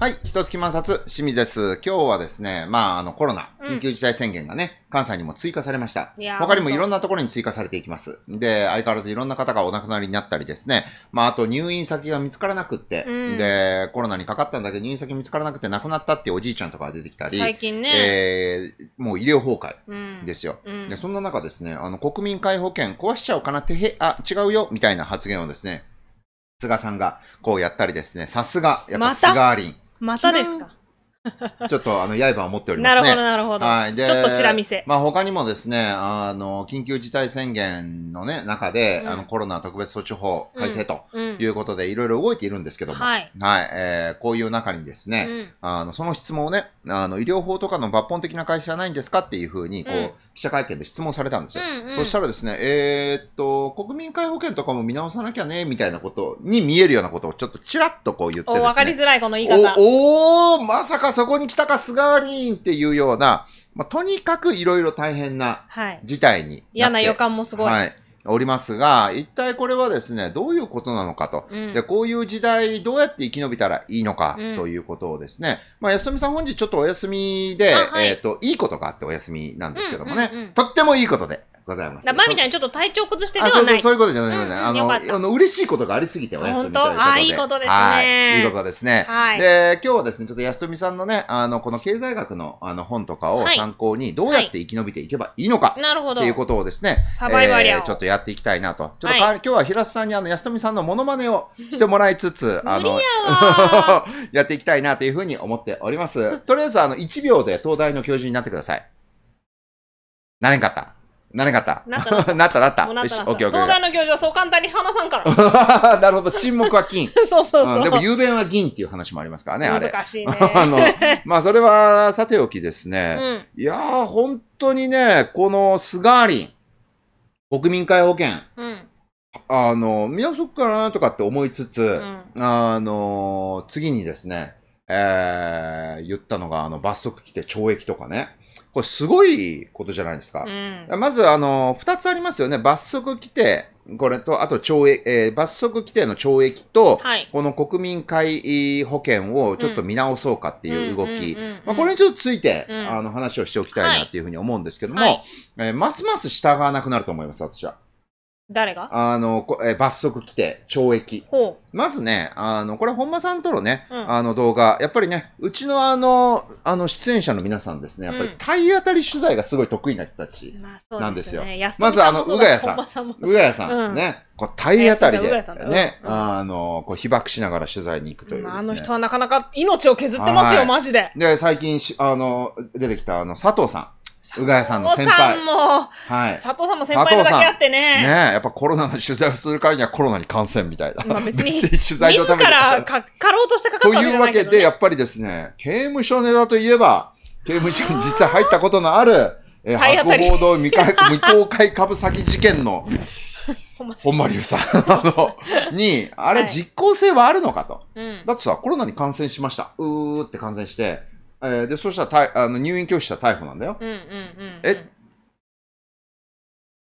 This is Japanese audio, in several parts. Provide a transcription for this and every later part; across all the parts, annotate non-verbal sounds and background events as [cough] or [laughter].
はい、一月満冊、清水です。今日はですね、まあ、あの、コロナ、緊急事態宣言がね、うん、関西にも追加されました。他にもいろんなところに追加されていきます。で、相変わらずいろんな方がお亡くなりになったりですね、まあ、あと入院先が見つからなくって、うん、で、コロナにかかったんだけど入院先見つからなくて亡くなったっていうおじいちゃんとかが出てきたり、最近ね、えー、もう医療崩壊ですよ、うん、で。そんな中ですね、あの、国民皆保険壊しちゃおうかなって、へ、あ、違うよ、みたいな発言をですね、菅さんがこうやったりですね、さすが、やっぱ菅アリン。ままたですかちょっとあの刃を持っておりますね。なるほど、なるほど。はい。で、ちょっとチラ見せ。まあ他にもですね、あの、緊急事態宣言のね、中で、うん、あの、コロナ特別措置法改正ということで、いろいろ動いているんですけども、はい。はい。えー、こういう中にですね、うん、あの、その質問をね、あの、医療法とかの抜本的な改正はないんですかっていうふうに、こう、うん記者会見で質問されたんですよ。うんうん、そしたらですね、えー、っと、国民皆保険とかも見直さなきゃね、みたいなことに見えるようなことをちょっとちらっとこう言ってですね。わかりづらい、この言い方。おおまさかそこに来たか、菅ガーっていうような、まあ、とにかくいろいろ大変な事態に、はい、嫌な予感もすごい。はい。おりますが、一体これはですね、どういうことなのかと。うん、で、こういう時代、どうやって生き延びたらいいのか、ということをですね、うん、まあ、安みさん本日ちょっとお休みで、はい、えっ、と、いいことがあってお休みなんですけどもね、とってもいいことで、ございます。前みたいにちょっと体調崩してではない。そういうことじゃない。うん、あの、あの嬉しいことがありすぎてお休みというああ、いいことですね。はい。いいことですね。はい。で、今日はですね、ちょっと安富さんのね、あの、この経済学のあの本とかを参考に、どうやって生き延びていけばいいのか、なるほど。っていうことをですね、サバイバリア、えー、ちょっとやっていきたいなと。ちょっと、はい、今日は平瀬さんにあの、安富さんのモノマネをしてもらいつつ、あの、や [laughs] やっていきたいなというふうに思っております。とりあえず、あの、1秒で東大の教授になってください。なれんかった。なれなかった。なった、なった。なったなった [laughs] よし、オッケーオッケー。東大の行事はそう簡単に話さんから。なるほど、沈黙は金。[laughs] そうそうそう、でも、雄弁は銀っていう話もありますからね、あれ。難しいね。[laughs] あの、まあ、それは、さておきですね。うん、いやー、本当にね、この、スガーリン、国民皆保険。うん。あの、見そ束かなとかって思いつつ、うん、あの、次にですね、えー、言ったのが、あの、罰則来て懲役とかね。これすごいことじゃないですか。うん、まず、あの、二つありますよね。罰則規定。これと、あと懲役、えー、罰則規定の懲役と、はい、この国民皆保険をちょっと見直そうかっていう動き。これにちょっとついて、うん、あの、話をしておきたいなっていうふうに思うんですけども、はい、えー、ますます従わなくなると思います、私は。誰があの、え罰則規定、懲役。まずね、あの、これ本間さんとのね、うん、あの動画、やっぱりね、うちのあの、あの、出演者の皆さんですね、やっぱり体当たり取材がすごい得意な人たちなんですよ。まあすね、まずあの、うがやさん。うがやさん、うん、ね、こう体当たりで、ね、あの、こう被爆しながら取材に行くという、ね、あの人はなかなか命を削ってますよ、マジで。で、最近あの、出てきたあの、佐藤さん。うがやさんの先輩。佐藤さんも、はい、佐藤さんも先輩だけあってね。ねやっぱコロナの取材をするからにはコロナに感染みたいな。まあ別に、[laughs] 別に取材のために。からかかろうとしてかかったわけじゃないけど、ね、というわけで、やっぱりですね、刑務所ネタといえば、刑務所に実際入ったことのある、[laughs] えー、博報堂未公開株先事件の、[laughs] 本間隆さんに、あれ実効性はあるのかと、はいうん。だってさ、コロナに感染しました。うーって感染して、えー、で、そしたらあの入院拒否した逮捕なんだよ。うんうんうん、うん、え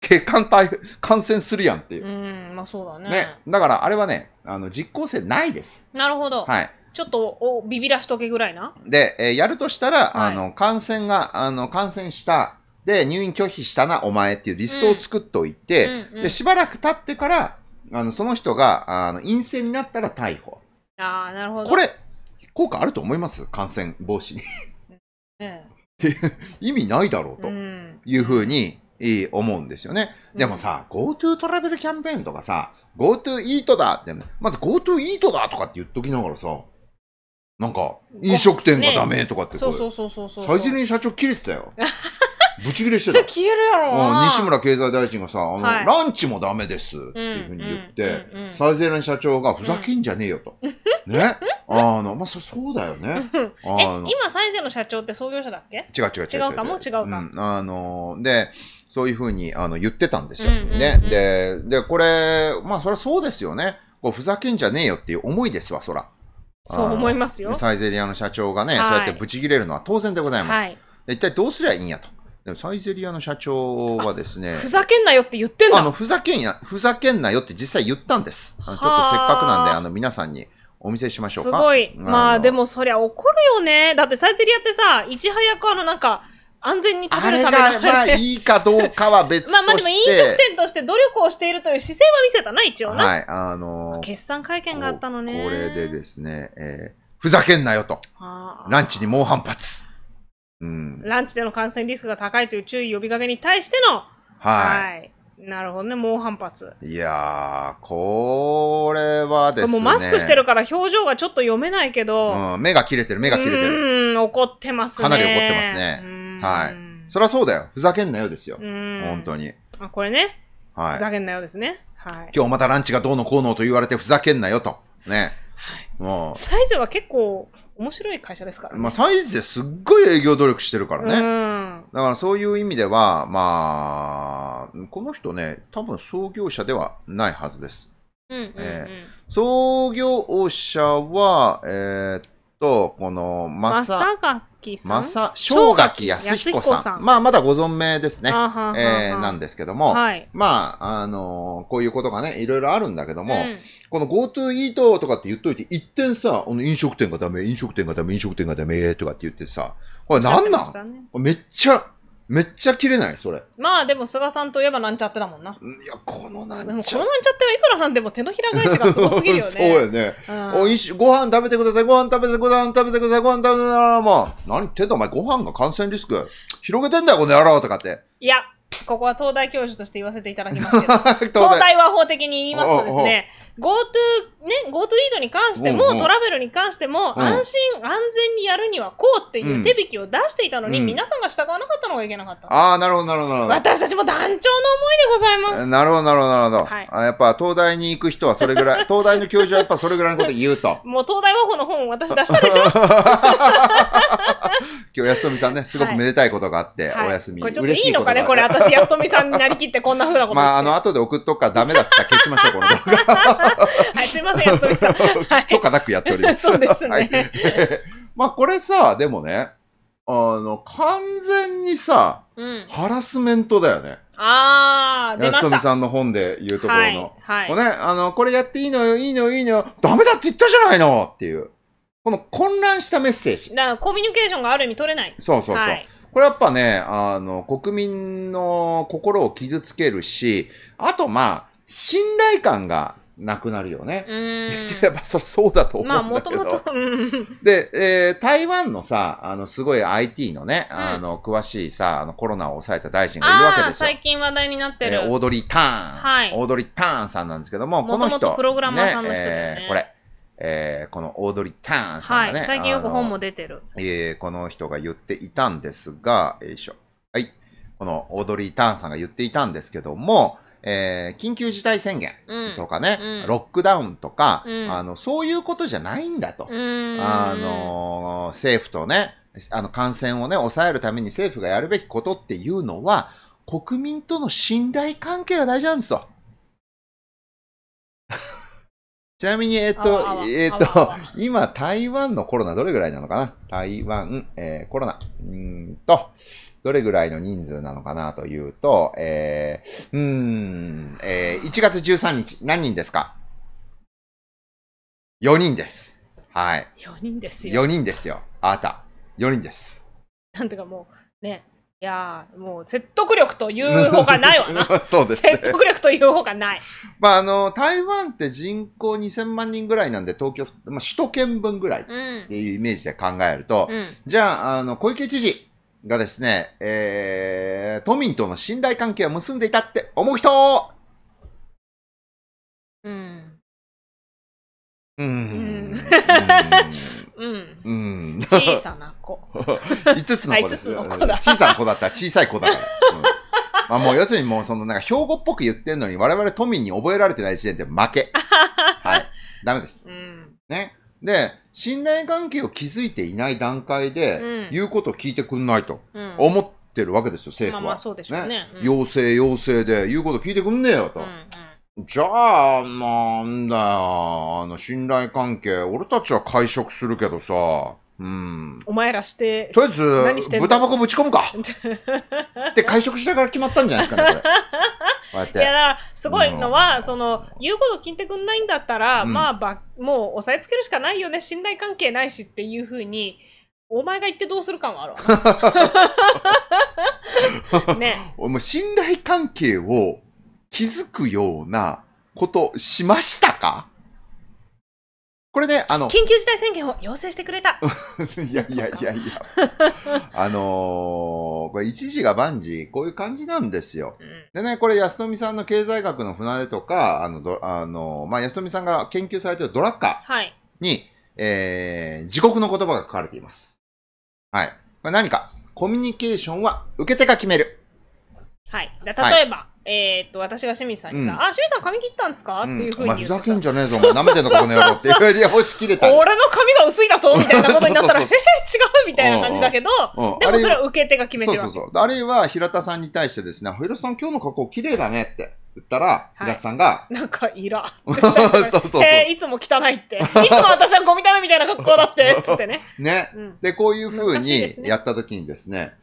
血管体、感染するやんっていう。うん、まあそうだね。ね。だからあれはね、あの、実効性ないです。なるほど。はい。ちょっとおビビらしとけぐらいな。で、えー、やるとしたら、あの、感染が、あの、感染した、で、入院拒否したな、お前っていうリストを作っておいて、うんうんうん、で、しばらく経ってから、あの、その人が、あの、陰性になったら逮捕。ああ、なるほど。これ、効果あると思います感染防止に。ね、[laughs] 意味ないだろうというふうに思うんですよね。うん、でもさ、GoTo トラベルキャンペーンとかさ、GoTo イートだって、まず GoTo イートだとかって言っときながらさ、なんか、飲食店がダメとかって、ね、そうそうそうそうそう。最初に社長切れてたよ。[laughs] ぶち切れしてた。消えるやろうん、西村経済大臣がさ、あの、はい、ランチもダメですっていうふうに言って、最んうの社長がふざけんじゃねえよと。ね。あの、まあ、そ、そうだよね。え、今再生の社長って創業者だっけ違う違う違う。違うかも違うか。うん、あの、で、そういうふうにあの言ってたんですよ、うんうんうん。ね。で、で、これ、まあ、そりゃそうですよね。こうふざけんじゃねえよっていう思いですわ、そら。そう思いますよ。サイゼリアの社長がね、はい、そうやってブチ切れるのは当然でございます。はい、一体どうすりゃいいんやと。でもサイゼリアの社長はですね、ふざけんなよって言ってんだあのふざけんや、ふざけんなよって実際言ったんです。あのちょっとせっかくなんで、あの皆さんにお見せしましょうか。すごい。まあでもそりゃ怒るよね。だってサイゼリアってさ、いち早くあのなんか、安全に食べるためにあれがまあいいかどうかは別として [laughs] まあまあでも飲食店として努力をしているという姿勢は見せたな、一応な。はい、あのー、決算会見があったのね。これでですね、えー、ふざけんなよと。ランチに猛反発。ランチでの感染リスクが高いという注意呼びかけに対しての、はい。はい、なるほどね、猛反発。いやー、これはですね。もうマスクしてるから表情がちょっと読めないけど。うん、目が切れてる、目が切れてる。うん、怒ってますね。かなり怒ってますね。はい。そりゃそうだよ。ふざけんなよですよ。本当に。あ、これね。はい。ふざけんなよですね。はい。今日またランチがどうのこうのと言われてふざけんなよと。ね。まあ、サイズは結構面白い会社ですから、ね、まあ、サイズですっごい営業努力してるからね。だからそういう意味では、まあ、この人ね、多分創業者ではないはずです。うんうえ創業者は、えー、っと、この、まさ、がきさん。まさ、正垣康彦さん。さんまあ、まだご存命ですね。えなんですけども、はい、まあ、あのこういうことがね、いろいろあるんだけども、この GoTo イートとかって言っといて、一点さ、飲食店がダメ、飲食店がダメ、飲食店がダメ、とかって言ってさ、これなんなん、めっちゃ、めっちゃ切れないそれ。まあでも菅さんといえばなんちゃってだもんな。いや、このなんちゃでもこのなんちゃってはいくらなんでも手のひら返しがすごすぎるよね。[laughs] そうやね、おいし。ご飯食べてください、ご飯食べて、ご飯食べてください、ご飯食べてください。まあ、何言ってんだお前、ご飯が感染リスク広げてんだよ、この野郎とかって。いや、ここは東大教授として言わせていただきますけど、[laughs] 東大は法的に言いますとですね、GoTo、ね、GoTo イートに関しても、うんうん、トラベルに関しても、うん、安心、安全にやるにはこうっていう手引きを出していたのに、うん、皆さんが従わなかったのがいけなかった。ああ、なるほど、なるほど、なるほど。私たちも団長の思いでございます。なるほど、なるほど、なるほど。はい、あやっぱ、東大に行く人はそれぐらい、[laughs] 東大の教授はやっぱそれぐらいのこと言うと。もう東大和法の本を私出したでしょ [laughs] 今日、安富さんね、すごくめでたいことがあって、はい、お休み。これちょっといいのかね、これ私、安富さんになりきってこんなふうなこと。まあ、あの、後で送っとくからダメだったら消しましょう、この動画。[laughs] はい、すみません、安富さん。[laughs] 許可なくやっております。そうですね。はい、[laughs] まあ、これさ、でもね、あの、完全にさ、うん、ハラスメントだよね。ああ、出ました。安富さんの本で言うところの。はい。はい、ね、あの、これやっていいのよ、いいのよ、いいのよ、ダメだって言ったじゃないのっていう。この混乱したメッセージ。だコミュニケーションがある意味取れない。そうそうそう。はいこれやっぱね、あの、国民の心を傷つけるし、あとまあ、信頼感がなくなるよね。[laughs] やっぱそそうだと思うんだけど。まあ、もともと。で、えー、台湾のさ、あの、すごい IT のね、うん、あの、詳しいさ、あの、コロナを抑えた大臣がいるわけですよ。最近話題になってる。えー、オードリー・ターン。はい。オードリー・ターンさんなんですけども、この人。もプログラマーさんの人、ねね、えー、これ。えー、このオードリー・ターンさんがね、はい、最近よく本も出てる、えー、この人が言っていたんですが、よいしょ、はい、このオードリー・ターンさんが言っていたんですけども、えー、緊急事態宣言とかね、うん、ロックダウンとか、うん、あの、そういうことじゃないんだと。あの、政府とね、あの、感染をね、抑えるために政府がやるべきことっていうのは、国民との信頼関係が大事なんですよ。[laughs] ちなみに、えっと、えっと、今、台湾のコロナどれぐらいなのかな台湾、えー、コロナ。うんと、どれぐらいの人数なのかなというと、えー、うん、えー、1月13日、何人ですか ?4 人です。はい。4人ですよ。4人ですよ。あなた。4人です。なんとかもう、ね、いやもう説得力というほかないわな。[laughs] そうです、ね、説得力というほかない。まあ、あの、台湾って人口2000万人ぐらいなんで、東京、まあ、首都圏分ぐらいっていうイメージで考えると、うん、じゃあ、あの、小池知事、がですね、えー、都民との信頼関係を結んでいたって思う人うん。うん。うん。うん。小さな子。5 [laughs] つの子です。小さな子だったら小さい子だから。まあもう要するにもうそのなんか標語っぽく言ってんのに我々都民に覚えられてない時点で負け。[laughs] はい。ダメです。ね。で、信頼関係を築いていない段階で、言うことを聞いてくんないと思ってるわけですよ、政府は。まあまあそうでしょね。ね要請要請で言うこと聞いてくんねえよと。じゃあ、なんだよ、あの、信頼関係、俺たちは解職するけどさ、うん。お前らして、とりあえず、豚箱ぶち込むか。[laughs] で、会食しながら決まったんじゃないですかね、これ。こやいや、すごいのは、うん、その、言うこと聞いてくんないんだったら、うん、まあば、もう押さえつけるしかないよね、信頼関係ないしっていうふうに、お前が言ってどうする感はあるわ。[laughs] ね。も信頼関係を築くようなことしましたかこれね、あの。緊急事態宣言を要請してくれた。[laughs] いやいやいやいや。あのー、これ一時が万事、こういう感じなんですよ。うん、でね、これ安富さんの経済学の船出とか、あの、あのまあ、安富さんが研究されてるドラッカーに、はい、えー、自国の言葉が書かれています。はい。これ何か、コミュニケーションは受け手が決める。はい。例えば、はいえー、っと、私が清水さんにさ、うん、あ、清水さん髪切ったんですか、うん、っていうふうに言ってさ。ふざけんじゃねえぞ、お前舐めてんのか、この野郎って。いやいや、押し切れた。俺の髪が薄いだとみたいなことになったら、[laughs] え違うみたいな感じだけど、でもそれは受け手が決めてるそうそうそう。あるいは平田さんに対してですね、平田さん今日の格好綺麗だねって。言ったら、はい、平田さんが、なんかいら。[laughs] そうそうそう。[laughs] えー、いつも汚いって。いつも私はゴミ玉みたいな格好だって。つってね。ね、うん、で、こういうふうにやったときにですね、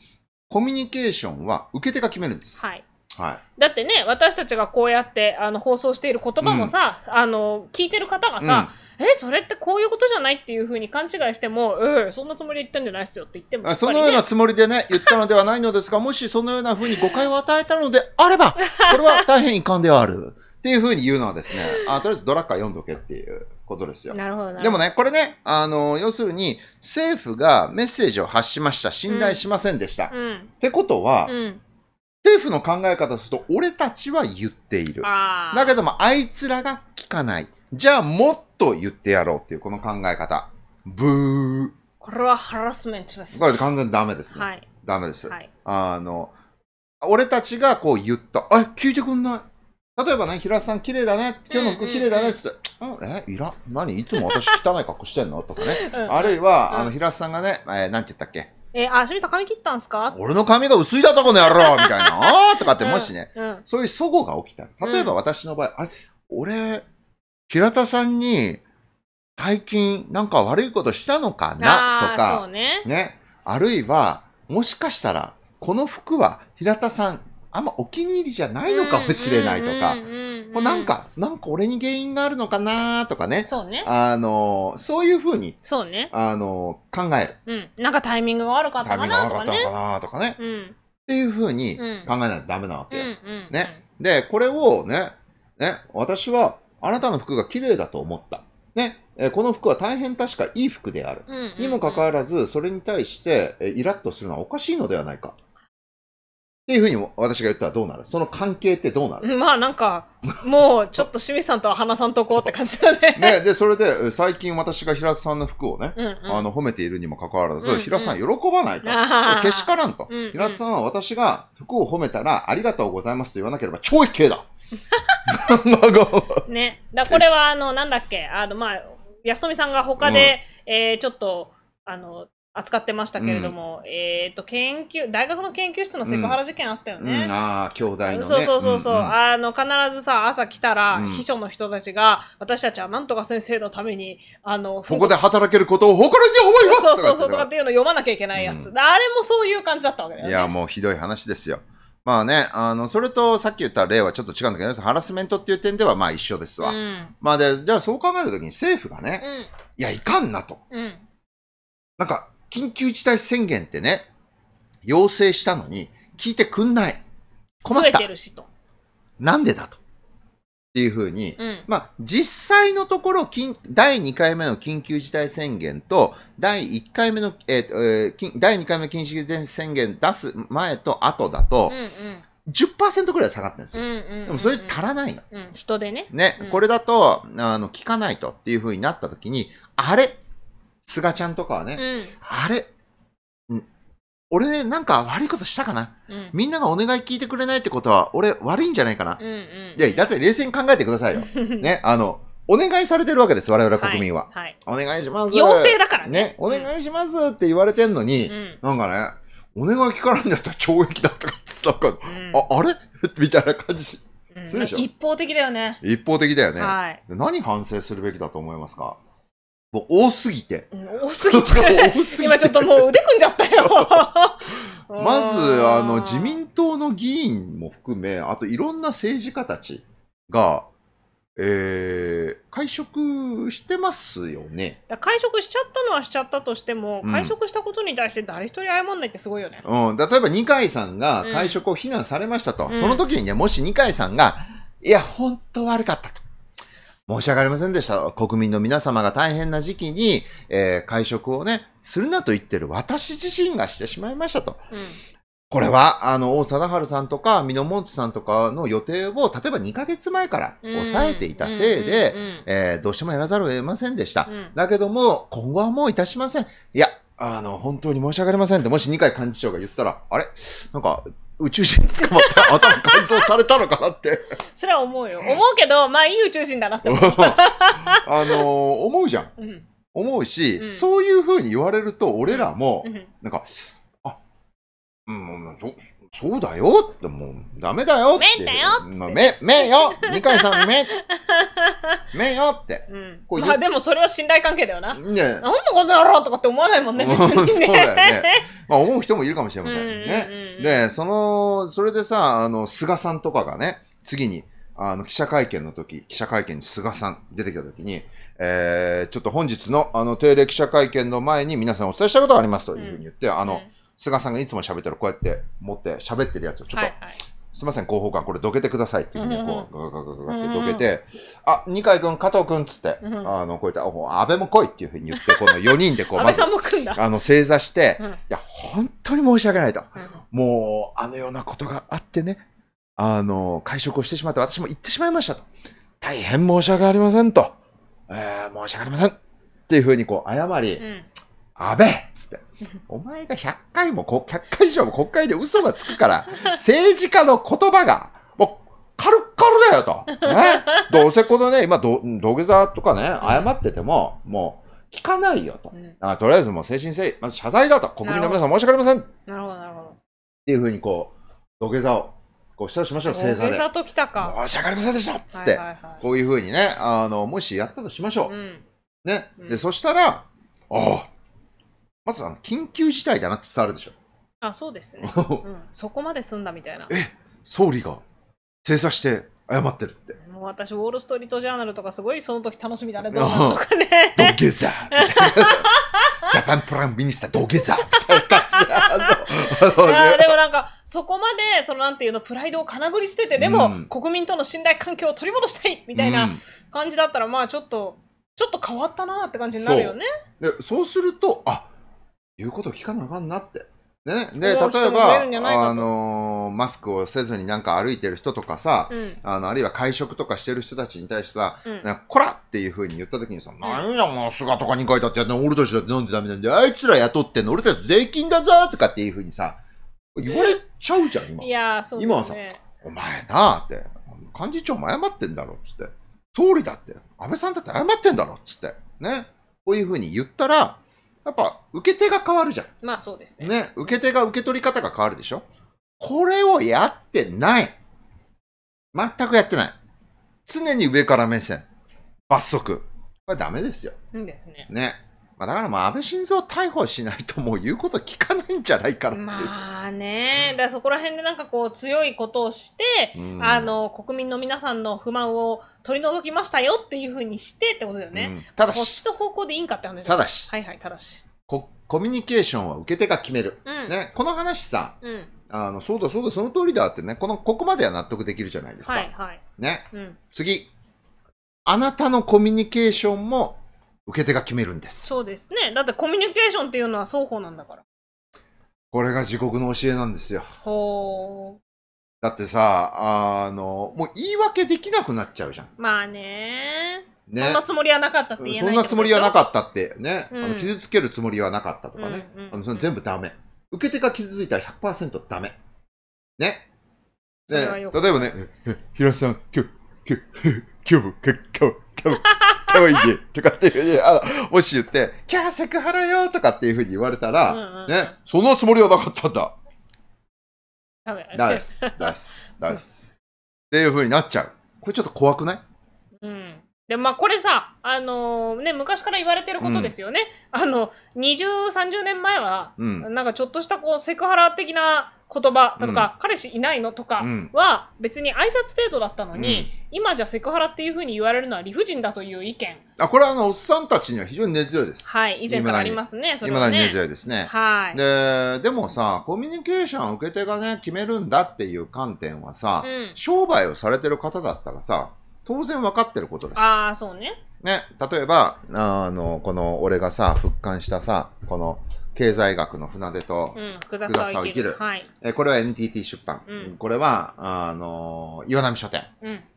コミュニケーションは受け手が決めるんです。はい。はい、だってね私たちがこうやってあの放送している言葉もさ、うん、あの聞いてる方がさ、うん、えそれってこういうことじゃないっていうふうに勘違いしても、うん、そんなつもりで言ったんじゃないっすよって言っても、ね、そのようなつもりでね [laughs] 言ったのではないのですがもしそのようなふうに誤解を与えたのであれば [laughs] これは大変遺憾ではある。っていうふうに言うのはですね、あとりあえずドラッカー読んどけっていうことですよ。なるほど。でもね、これね、あの、要するに、政府がメッセージを発しました、信頼しませんでした。うん、ってことは、うん、政府の考え方すると、俺たちは言っている。だけども、あいつらが聞かない。じゃあ、もっと言ってやろうっていう、この考え方。ブー。これはハラスメントです、ね。これ完全にダメですね。はい、ダメです。はい、あの、俺たちがこう言った。あ、聞いてくんない例えばね、平田さん綺麗だね、今日の服綺麗だねってって、うん、うん、え、いら、何いつも私汚い格好してんのとかね。[laughs] うん、あるいは、うん、あの、平田さんがね、えー、なんて言ったっけえー、あ、清水さん髪切ったんすか俺の髪が薄いだとこの野郎みたいな、[laughs] あーとかってもしね、うんうん、そういう齟齬が起きた。例えば私の場合、うん、あれ、俺、平田さんに、最近なんか悪いことしたのかなとか、ね、ね。あるいは、もしかしたら、この服は平田さん、あんまお気に入りじゃないのかもしれないとか、うんうんうんうんもうなんか、なんか俺に原因があるのかなとかね。そうね。あの、そういうふうに、そうね。あの、考える。うん。なんかタイミングが悪かったかなとかね。タイミングが悪かったかなとかね。うん。っていうふうに考えないとダメなわけよ。うんうん、ね。で、これをね、ね、私はあなたの服が綺麗だと思った。ね、えこの服は大変確かいい服である。にもかかわらず、それに対して、えイラッとするのはおかしいのではないか。っていうふうに私が言ったらどうなるその関係ってどうなる [laughs] まあなんか、もうちょっと清水さんとは話さんとこうって感じだね。[laughs] ね、で、それで最近私が平田さんの服をね、うんうん、あの褒めているにもかかわらず、うんうん、平田さん喜ばないと。けしからんと、うんうん。平田さんは私が服を褒めたらありがとうございますと言わなければ超一系だ [laughs] ね。だこれはあの、なんだっけ、あの、まあ、安富さんが他で、うん、えー、ちょっと、あの、扱ってましたけれども、うん、えっ、と、研究、大学の研究室のセクハラ事件あったよね。うん、ああ、兄弟の、ね、そうそうそうそう、んうん、あの、必ずさ、朝来たら、秘書の人たちが、私たちはなんとか先生のために、あの、ここで働けることを誇りに思いますそうそうそう、とかっていうのを読まなきゃいけないやつ。うん、あれもそういう感じだったわけだよね。いや、もうひどい話ですよ。まあね、あの、それとさっき言った例はちょっと違うんだけど、ハラスメントっていう点ではまあ一緒ですわ。うん、まあで、じゃあそう考えたときに政府がね、いや、いかんなと。なんか、緊急事態宣言ってね、要請したのに聞いてくんない。困った。増えてるしと。なんでだと。っていうふうに、うん、まあ、実際のところ、第2回目の緊急事態宣言と、第1回目の、えー、えー、第2回目の緊急事態宣言出す前と後だと、うんうん10%ぐらい下がったんですよ。うんうんうんうん、でもそれ足らないの。うん、人でね。ね、うん、これだと、あの、効かないとっていうふうになったときに、あれ菅ちゃんとかはね、うん、あれ、俺なんか悪いことしたかな、うん、みんながお願い聞いてくれないってことは、俺悪いんじゃないかな、うんうんうん、いや、だって冷静に考えてくださいよ。ね、あの、お願いされてるわけです、我々国民は。はい、はい、お願いします。要請だからね。ね、お願いしますって言われてんのに、うん、なんかね、お願い聞かないんだったら懲役だとかってさ、あ、あれ [laughs] みたいな感じ。するでしょ一方的だよね。一方的だよね。はい、何反省するべきだと思いますかもう多すぎて。多すぎて。[laughs] ぎて今ちょっともう腕組んじゃったよ。[laughs] まず、あの、自民党の議員も含め、あといろんな政治家たちが、えー、会食してますよね。会食しちゃったのはしちゃったとしても、会食したことに対して誰一人謝んないってすごいよね。うん、例えば二階さんが会食を非難されましたと。うん、その時にね、もし二階さんが、いや、本当悪かったと。申し訳ありませんでした。国民の皆様が大変な時期に、えー、会食をね、するなと言ってる私自身がしてしまいましたと。うん、これは、あの、大貞治さんとか、美濃モ津さんとかの予定を、例えば2ヶ月前から抑えていたせいで、どうしてもやらざるを得ませんでした。うん、だけども、今後はもういたしません。いや、あの、本当に申し訳ありませんって、もし二階幹事長が言ったら、あれなんか、宇宙人捕まって頭改造されたのかなってそれは思うよ思うけどまあいい宇宙人だなって思う [laughs] あの思うじゃん、うん、思うし、うん、そういうふうに言われると俺らも、なんかあうん、うんそうだよってもう、ダメだよって。目だよって。まあ、目、目よ二階さん目目 [laughs] よって。うん、こまあでもそれは信頼関係だよな。ねなんのことやろうとかって思わないもんね、[laughs] 別にね。そうだよね。まあ思う人もいるかもしれませんね。で、その、それでさ、あの、菅さんとかがね、次に、あの、記者会見の時、記者会見に菅さん出てきた時に、えー、ちょっと本日のあの定例記者会見の前に皆さんお伝えしたことがありますというふうに言って、うん、あの、うん菅さんがいつも喋ってる、こうやって持って喋ってるやつをちょっと、はいはい、すみません、広報官、これどけてくださいっていうふうに、こう、ガガガガガってどけて、あ、二階君、加藤君っつって、あの、こうやって、あ、安倍も来いっていうふうに言って、この4人でこう、まず、あの、正座して、いや、本当に申し訳ないと。もう、あのようなことがあってね、あの、会食をしてしまって、私も行ってしまいましたと。大変申し訳ありませんと。えー、申し訳ありません。っていうふうにこう、謝り、安倍っつって。[laughs] お前が100回も、100回以上も国会で嘘がつくから、[laughs] 政治家の言葉が、もう、カルッカルだよと。ね、[laughs] どうせこのね、今ど、土下座とかね、謝ってても、もう、聞かないよと。あとりあえずもう精神性、まず謝罪だと。国民の皆さん申し訳ありません。なるほど、なるほど。っていうふうにこう、土下座を。こうしたしましょう、正座で。土ときたか。申し訳ありませんでしたっつって、はいはいはい、こういうふうにね、あの、もしやったとしましょう。うん、ね、うん、で、そしたら、ああ、まずあの緊急事態だなって伝わるでしょ。あ、そうですね。[laughs] うん、そこまで済んだみたいな。え、総理が精査して謝ってるって。もう私、ウォール・ストリート・ジャーナルとかすごいその時楽しみだね、どうなのかね。土下座 [laughs] ジャパンプランミニスター土下座みた [laughs] でもなんか、そこまで、そのなんていうの、プライドをかなぐり捨てて、でも、うん、国民との信頼関係を取り戻したいみたいな感じだったら、うん、まあちょっと、ちょっと変わったなって感じになるよね。そうでそうすると、あ言うこと聞かなあかんなって。ね、で例えばあのー、マスクをせずになんか歩いてる人とかさ、うん、あのあるいは会食とかしてる人たちに対してさ「うん、なんかこら!」っていうふうに言った時にさ「うん、何やもう姿が2回だってやって俺たちだってなんでダメなんであいつら雇ってんの俺たち税金だぞ!」とかっていうふうにさ言われちゃうじゃん今いやそう、ね、今はさ「お前な」って幹事長も謝ってんだろっつって総理だって安倍さんだって謝ってんだろっつってねこういうふうに言ったらやっぱ受け手が変わるじゃん。まあそうですね。ね、受け手が受け取り方が変わるでしょこれをやってない。全くやってない。常に上から目線。罰則。これダメですよ。うんですね。ね。まあ、だからもあ安倍晋三逮捕しないともう言うこと聞かないんじゃないかなまあね、だそこら辺でなんかこう強いことをして、うん、あの国民の皆さんの不満を取り除きましたよっていうふうにしてってことだよね。うん、ただそっちの方向でいいんかって話ただし。はいはい、ただし。ココミュニケーションは受け手が決める。うん、ね、この話さ、うん、あのそうだそうだ、その通りだってね、このここまでは納得できるじゃないですか。はいはい。ね、うん、次。あなたのコミュニケーションも受け手が決めるんです。そうですね。だってコミュニケーションっていうのは双方なんだから。これが地獄の教えなんですよ。ほだってさ、あの、もう言い訳できなくなっちゃうじゃん。まあねそんな。つもりはなかったって言えそないんなつもりはなかったってね、うんあの傷つけるつもりはなかったとかね、あのそ全部ダメ受け手が傷ついたら100%ダメねそね例えばね「平瀬さん今日今日今日今日今日キャイで、とかっていうふうに、あの、もし言って、キャーセクハラよとかっていうふうに言われたら、うんうんね、そのつもりはなかったんだ。ダメ。ナイス、ナイス、ナイス。っていうふうになっちゃう。これちょっと怖くないうん。で、まあ、これさ、あのー、ね、昔から言われてることですよね。うん、あの、20、30年前は、うん、なんかちょっとしたこう、セクハラ的な言葉とか、うん、彼氏いないのとかは、別に挨拶程度だったのに、今じゃセクハラっていうふうに言われるのは理不尽だという意見。あ、これはあの、おっさんたちには非常に根強いです。はい、以前からありますね、それは、ね。今根強いですね。はい。で、でもさ、コミュニケーション受け手がね、決めるんだっていう観点はさ、商売をされてる方だったらさ、当然分かってることです。ああ、そうね。ね、例えば、あの、この俺がさ、復刊したさ、この経済学の船出と、うん、福田さを生きる。はい、えこれは NTT 出版。うん、これは、あの、岩波書店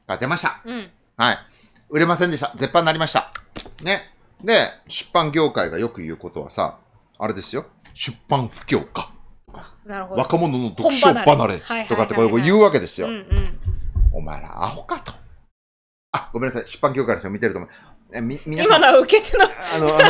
が出ました。うん、はい。売れませんでした。絶版になりました。ね。で、出版業界がよく言うことはさ、あれですよ。出版不況か。若者の読書離れとかってこう言うわけですよ。お前らアホかと。あ、ごめんなさい。出版協会の人見てると思う。み、皆さ今ん、のは受けてなあの、あの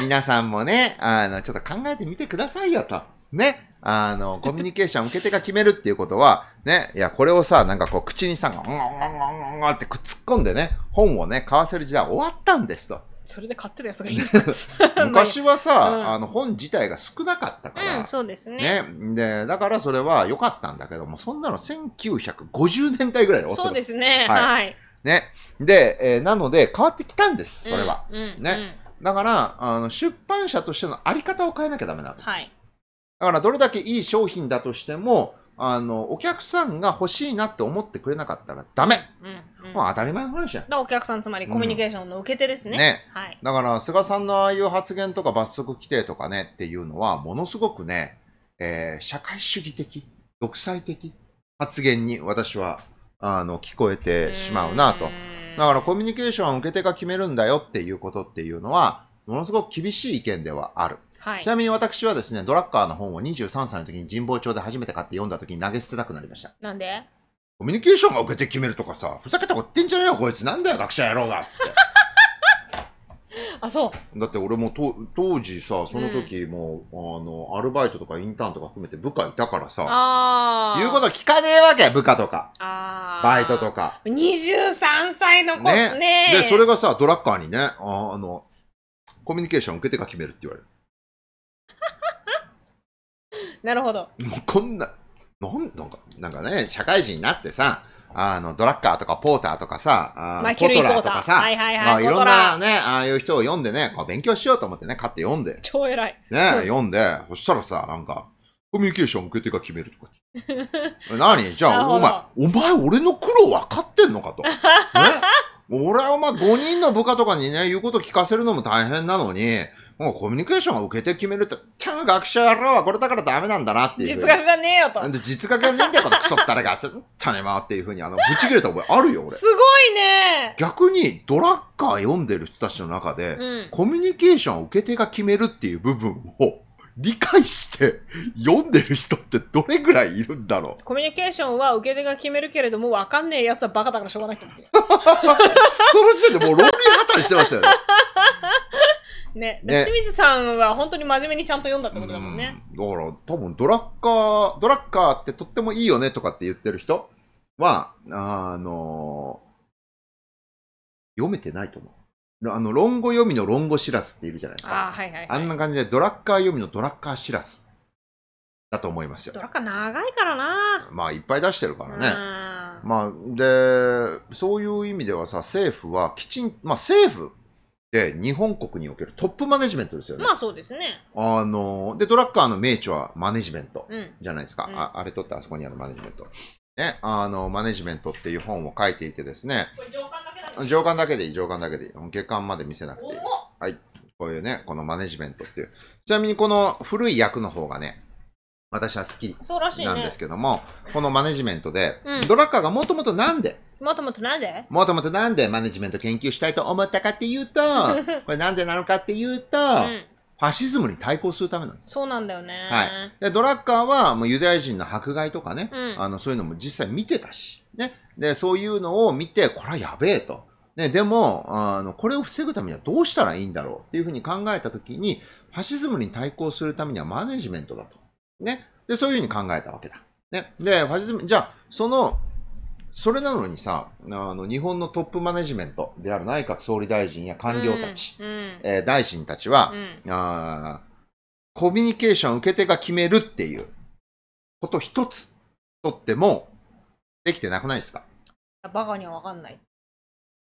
[laughs] 皆さんもね、あの、ちょっと考えてみてくださいよと。ね。あの、コミュニケーション受け手が決めるっていうことは、ね、いや、これをさ、なんかこう、口にさ、うんうんうんうんうんってくっ突っ込んでね、本をね、買わせる時代は終わったんですと。それで買ってるやつがいい。[laughs] 昔はさ、うんあの、本自体が少なかったから、うん、そうですね。ねで、だからそれは良かったんだけども、そんなの1950年代ぐらいで終わってます。そうですね。はいはい。ね。で、えー、なので変わってきたんです、それは。うんうん、ね。だから、あの、出版社としてのあり方を変えなきゃダメなんです。はい。だから、どれだけいい商品だとしても、あの、お客さんが欲しいなって思ってくれなかったらダメ。うん、うん、当たり前の話じゃん。だお客さん、つまりコミュニケーションの受け手ですね。うん、ね。はい。だから、菅さんのああいう発言とか罰則規定とかねっていうのは、ものすごくね、えー、社会主義的、独裁的発言に私はあの、聞こえてしまうなと。だからコミュニケーションを受け手が決めるんだよっていうことっていうのは、ものすごく厳しい意見ではある。はい、ちなみに私はですね、ドラッカーの本を23歳の時に人望町で初めて買って読んだ時に投げ捨てたくなりました。なんでコミュニケーションが受けて決めるとかさ、ふざけたこと言ってんじゃねえよ、こいつ。なんだよ、学者野郎が。つって。[laughs] あそうだって俺も当時さその時も、うん、あのアルバイトとかインターンとか含めて部下いたからさ言うこと聞かねえわけ部下とかバイトとか。23歳の子ねね。で、それがさ、ドラッカーにね、ああの、コミュニケーション受けてか決めるって言われる。[laughs] なるほど。こんな、なんなんか、なんかね、社会人になってさ、あの、ドラッカーとかポーターとかさ、あまあ、トラーとかさ、はいはいはい、いろんなね、ああいう人を読んでね、こう勉強しようと思ってね、買って読んで。超偉い。ね、読んで、そしたらさ、なんか、コミュニケーション受けてが決めるとか。[laughs] 何じゃあ、お前、お前俺の苦労分かってんのかと。[laughs] 俺はお前5人の部下とかにね、言うこと聞かせるのも大変なのに、もうコミュニケーションを受けて決めるって、ちゃん学者ろうはこれだからダメなんだなっていう実学がねえよと。で、実学がねえんだよ、こクソったれが。ちょっと種回っていうふうに、あの、ぶち切れた覚えあるよ、俺。すごいね逆に、ドラッカー読んでる人たちの中で、うん、コミュニケーションを受け手が決めるっていう部分を、理解して読んでる人ってどれぐらいいるんだろうコミュニケーションは受け手が決めるけれども分かんねえやつはバカだからしょうがないと思ってその時点でもう論理破綻してましたよね [laughs] ね、ね、清水さんは本当に真面目にちゃんと読んだってことだもんね。んだから多分ドラッカー、ドラッカーってとってもいいよねとかって言ってる人は、あのー、読めてないと思う。あの、論語読みの論語知らずっているじゃないですか。あ,、はいはいはい、あんな感じで、ドラッカー読みのドラッカー知らずだと思いますよ。ドラッカー長いからな。まあ、いっぱい出してるからね。まあ、で、そういう意味ではさ、政府はきちん、まあ、政府って日本国におけるトップマネジメントですよね。まあ、そうですね。あの、で、ドラッカーの名著はマネジメントじゃないですか。うんうん、ああれ取ってあそこにあるマネジメント。ね、あの、マネジメントっていう本を書いていてですね。これ上上官だけでいい、上官だけでいい。血管まで見せなくていい。はい。こういうね、このマネジメントっていう。ちなみにこの古い役の方がね、私は好きなんですけども、ね、このマネジメントで、うん、ドラッカーがもともとなんでもともとなんでもともとなんでマネジメント研究したいと思ったかっていうと、[laughs] これなんでなのかっていうと、うんファシズムに対抗するためなんです。そうなんだよね。はい。で、ドラッカーは、もうユダヤ人の迫害とかね、うん、あの、そういうのも実際見てたし、ね。で、そういうのを見て、これはやべえと。ね、でも、あの、これを防ぐためにはどうしたらいいんだろうっていうふうに考えたときに、ファシズムに対抗するためにはマネジメントだと。ね。で、そういうふうに考えたわけだ。ね。で、ファシズム、じゃあ、そのそれなのにさ、あの、日本のトップマネジメントである内閣総理大臣や官僚たち、うんえー、大臣たちは、うん、あコミュニケーション受け手が決めるっていうこと一つとってもできてなくないですかバカにはわかんない。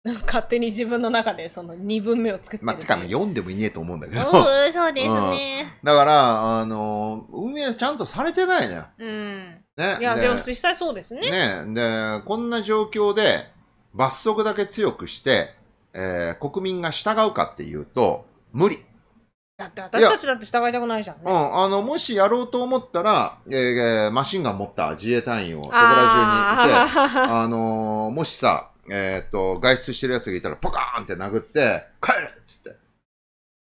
[laughs] 勝手に自分の中でその2分目を作ってまあ、つか読んでもいねえと思うんだけど。[laughs] そうですね、うん、だから、あの、運営ちゃんとされてないのよ。うん。ね。いや、でも実際そうですね。ね。で、こんな状況で罰則だけ強くして、えー、国民が従うかっていうと、無理。だって私たちだって従いたくないじゃん、ね、うん、あの、もしやろうと思ったら、えー、マシンガン持った自衛隊員をそこら中にいて、あ、あのー、もしさ、えー、っと、外出してる奴がいたら、ポカーンって殴って、帰れっつって。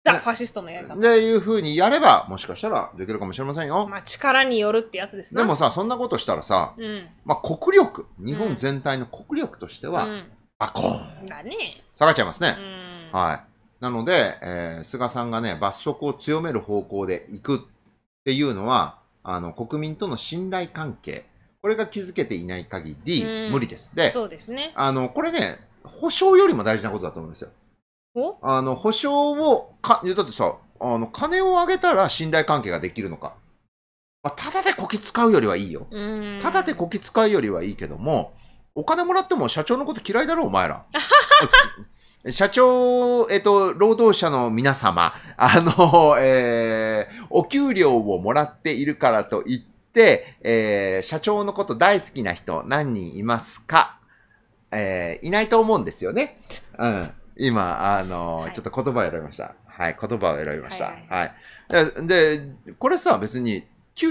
ザ・ファシストのやり方。っていうふうにやれば、もしかしたらできるかもしれませんよ。まあ、力によるってやつですね。でもさ、そんなことしたらさ、うん、まあ、国力、日本全体の国力としては、うん、バコーン。だね。下がっちゃいますね。うん、はい。なので、えー、菅さんがね、罰則を強める方向で行くっていうのは、あの、国民との信頼関係これが気づけていない限り、無理です。で、そうですね。あの、これね、保証よりも大事なことだと思うんですよ。あの、保証を、か、だってさ、あの、金をあげたら信頼関係ができるのか。まあ、ただでこき使うよりはいいよ。ただでこき使うよりはいいけども、お金もらっても社長のこと嫌いだろ、お前ら。[laughs] 社長、えっと、労働者の皆様、あの、えー、お給料をもらっているからといって、で、えー、社長のこと大好きな人何人いますかえー、いないと思うんですよね。うん。今、あのーちょっと言葉を選びました。はい、言葉を選びました。はい、はいはい、で。これさ、別に、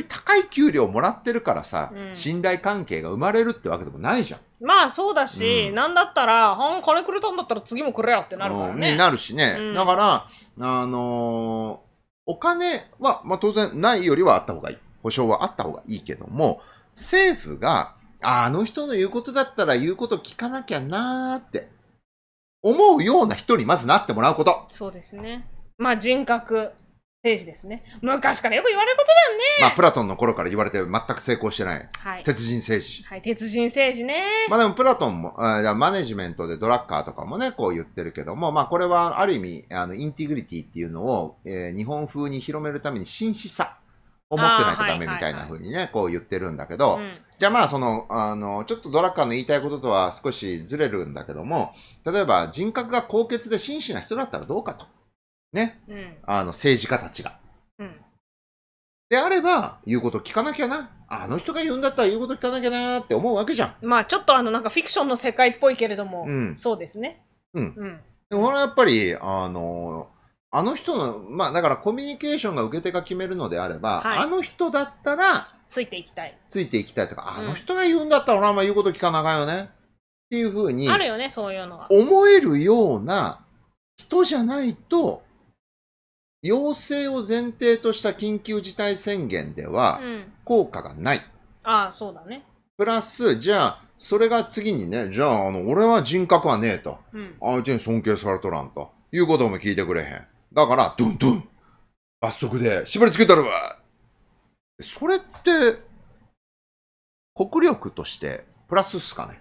高い給料もらってるからさ、うん、信頼関係が生まれるってわけでもないじゃん。まあそうだし、うん、なんだったら、あ金くれたんだったら次もくれよってなるからね。になるしね。うん、だから、あのー、お金は、まあ当然ないよりはあった方がいい。保障はあった方がいいけども、政府が、あの人の言うことだったら言うこと聞かなきゃなーって思うような人にまずなってもらうこと。そうですね。まあ人格、政治ですね。昔からよく言われることだよね。まあプラトンの頃から言われて全く成功してない。はい。鉄人政治。はい、鉄人政治ね。まあでもプラトンも、マネジメントでドラッカーとかもね、こう言ってるけども、まあこれはある意味、あの、インティグリティっていうのを、えー、日本風に広めるために真摯さ。思ってないとダメみたいな風にね、こう言ってるんだけど、じゃあまあその、あの、ちょっとドラッカーの言いたいこととは少しずれるんだけども、例えば人格が高潔で真摯な人だったらどうかと。ね。うん、あの、政治家たちが。うん、であれば、言うこと聞かなきゃな。あの人が言うんだったら言うこと聞かなきゃなって思うわけじゃん。まあちょっとあの、なんかフィクションの世界っぽいけれども、そうですね。うん。うん、でも俺はやっぱり、あの、あの人の、まあだからコミュニケーションが受け手が決めるのであれば、はいあの人だったらついていきたい。ついていきたいとか、あの人が言うんだったら俺はあんま言うこと聞かなあかんよね。っていうふうにあるよね、そういうのは。思えるような人じゃないと、要請を前提とした緊急事態宣言では効果がない。ああ、そうだね。プラス、じゃあ、それが次にね、じゃあ、あの、俺は人格はねえと。うん。相手に尊敬されとらんと。いうことも聞いてくれへん。だから、ドゥンドゥン罰則で縛り付けたるわそれって、国力としてプラスっすかね。